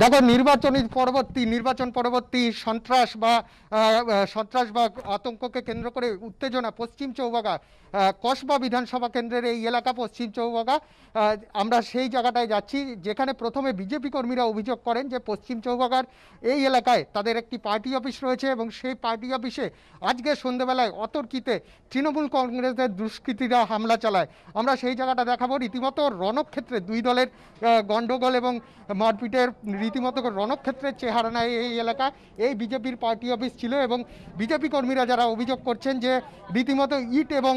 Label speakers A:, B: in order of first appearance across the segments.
A: দেখো নির্বাচনী পরবর্তী নির্বাচন পরবর্তী সন্ত্রাস বা সন্ত্রাস বা আতঙ্ককে কেন্দ্র করে উত্তেজনা পশ্চিম চৌবাগা কসবা বিধানসভা কেন্দ্রের এই এলাকা পশ্চিম চৌবাগা আমরা সেই জায়গাটায় যাচ্ছি যেখানে প্রথমে বিজেপি কর্মীরা অভিযোগ করেন যে পশ্চিম চৌবাগার এই এলাকায় তাদের একটি পার্টি অফিস রয়েছে এবং সেই পার্টি অফিসে আজকে সন্ধেবেলায় অতর্কিতে তৃণমূল কংগ্রেসের দুষ্কৃতীরা হামলা চালায় আমরা সেই জায়গাটা দেখাবো রীতিমতো রণক্ষেত্রে দুই দলের গণ্ডগোল এবং মারপিটের রীতিমতো রণক্ষেত্রের চেহারা নেয় এই এলাকা এই বিজেপির পার্টি অফিস ছিল এবং বিজেপি কর্মীরা যারা অভিযোগ করছেন যে রীতিমতো ইট এবং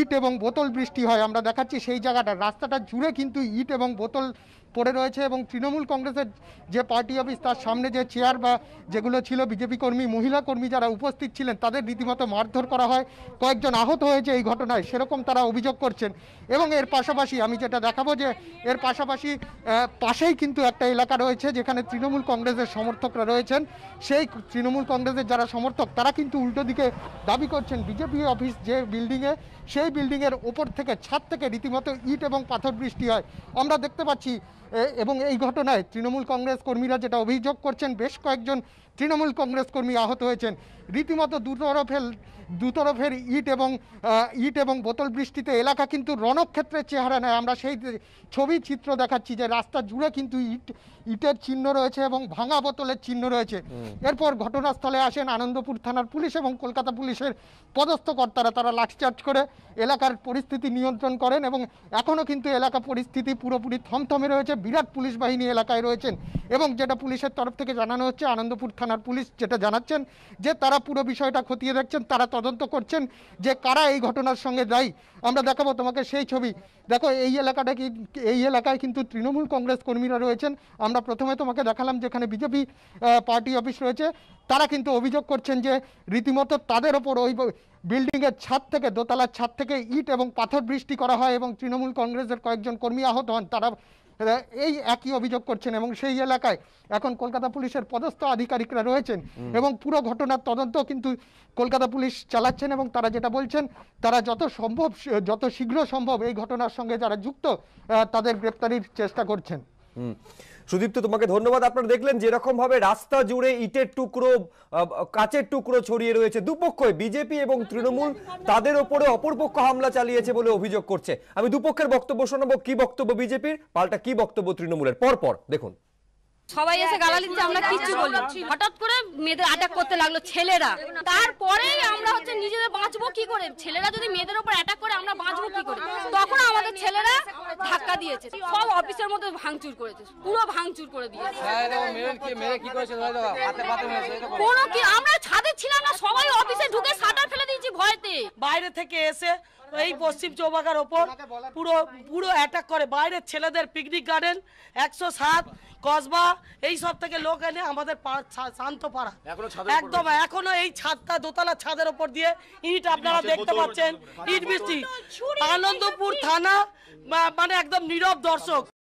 A: ইট এবং বোতল বৃষ্টি হয় আমরা দেখাচ্ছি সেই জায়গাটা রাস্তাটা জুড়ে কিন্তু ইট এবং বোতল পড়ে রয়েছে এবং তৃণমূল কংগ্রেসের যে পার্টি অফিস তার সামনে যে চেয়ার বা যেগুলো ছিল বিজেপি কর্মী মহিলা কর্মী যারা উপস্থিত ছিলেন তাদের রীতিমতো মারধর করা হয় কয়েকজন আহত হয়েছে এই ঘটনায় সেরকম তারা অভিযোগ করছেন এবং এর পাশাপাশি আমি যেটা দেখাবো যে এর পাশাপাশি পাশেই কিন্তু একটা এলাকা রয়েছে যেখানে তৃণমূল কংগ্রেসের সমর্থকরা রয়েছেন সেই তৃণমূল কংগ্রেসের যারা সমর্থক তারা কিন্তু উল্টো দিকে দাবি করছেন বিজেপি অফিস যে বিল্ডিংয়ে সেই বিল্ডিংয়ের ওপর থেকে ছাদ থেকে রীতিমতো ইট এবং পাথর বৃষ্টি হয় আমরা দেখতে পাচ্ছি এবং এই ঘটনায় তৃণমূল কংগ্রেস কর্মীরা যেটা অভিযোগ করছেন বেশ কয়েকজন তৃণমূল কংগ্রেস কর্মী আহত হয়েছেন রীতিমতো দুতরফের দুতরফের ইট এবং ইট এবং বোতল বৃষ্টিতে এলাকা কিন্তু রণক্ষেত্রের চেহারা নেয় আমরা সেই ছবি চিত্র দেখাচ্ছি যে রাস্তা জুড়ে কিন্তু ইট ইটের চিহ্ন রয়েছে এবং ভাঙা বোতলের চিহ্ন রয়েছে এরপর ঘটনাস্থলে আসেন আনন্দপুর থানার পুলিশ এবং কলকাতা পুলিশের পদস্থ কর্তারা তারা লাঠিচার্জ করে এলাকার পরিস্থিতি নিয়ন্ত্রণ করেন এবং এখনও কিন্তু এলাকা পরিস্থিতি পুরোপুরি থমথমে রয়েছে বিরাট পুলিশ বাহিনী এলাকায় রয়েছেন এবং যেটা পুলিশের তরফ থেকে জানানো হচ্ছে আনন্দপুর থানার পুলিশ যেটা জানাচ্ছেন যে তারা পুরো বিষয়টা খতিয়ে দেখছেন তারা তদন্ত করছেন যে কারা এই ঘটনার সঙ্গে দায়ী আমরা দেখাবো তোমাকে সেই ছবি দেখো এই এলাকাটা কি এই এলাকায় কিন্তু তৃণমূল কংগ্রেস কর্মীরা রয়েছেন আমরা প্রথমে তোমাকে দেখালাম যেখানে বিজেপি পার্টি অফিস রয়েছে তারা কিন্তু অভিযোগ করছেন যে রীতিমতো তাদের ওপর ওই বিল্ডিংয়ের ছাদ থেকে দোতলার ছাদ থেকে ইট এবং পাথর বৃষ্টি করা হয় এবং তৃণমূল কংগ্রেসের কয়েকজন কর্মী আহত হন তারা এই একই অভিযোগ করছেন এবং সেই এলাকায় এখন কলকাতা পুলিশের পদস্থ আধিকারিকরা রয়েছেন এবং পুরো ঘটনার তদন্ত কিন্তু কলকাতা পুলিশ চালাচ্ছেন এবং তারা যেটা বলছেন তারা যত সম্ভব যত শীঘ্র সম্ভব এই ঘটনার সঙ্গে যারা যুক্ত তাদের গ্রেপ্তারির চেষ্টা করছেন সুদীপ্ত তোমাকে ধন্যবাদ আপনারা দেখলেন যেরকম ভাবে রাস্তা জুড়ে ইটের টুকরো কাচের টুকরো ছড়িয়ে রয়েছে দুপক্ষ বিজেপি এবং তৃণমূল তাদের ওপরে অপরপক্ষ হামলা চালিয়েছে বলে অভিযোগ করছে আমি দুপক্ষের বক্তব্য শোনাবো কি বক্তব্য বিজেপির পাল্টা কি বক্তব্য তৃণমূলের পর পর দেখুন সবাই এসে গালা দিচ্ছে আমরা কিচ্ছু বলি হঠাৎ করে মেয়েদের আটাক করতে লাগলো ছেলেরা তারপরে বাঁচবো কি করে ছেলেরা যদি মেয়েদের উপর অ্যাটাক করে আমরা বাঁচবো কি করে তখন আমাদের ছেলেরা ধাক্কা দিয়েছে সব অফিসের মধ্যে ভাঙচুর করেছে পুরো ভাঙচুর করে দিয়েছে হ্যাঁ, কোনো কি আমরা ছাদে ছিলাম না সবাই অফিসে ঢুকে সাঁটার ফেলে দিয়েছি ভয়তে বাইরে থেকে এসে এই পশ্চিম চৌবাগার ওপর পুরো পুরো অ্যাটাক করে বাইরের ছেলেদের পিকনিক গার্ডেন একশো সাত কসবা এই সব থেকে লোক এনে আমাদের শান্ত পাড়া একদম এখনো এই ছাদটা দোতলা ছাদের ওপর দিয়ে ইট আপনারা দেখতে পাচ্ছেন ইট বৃষ্টি আনন্দপুর থানা মানে একদম নীরব দর্শক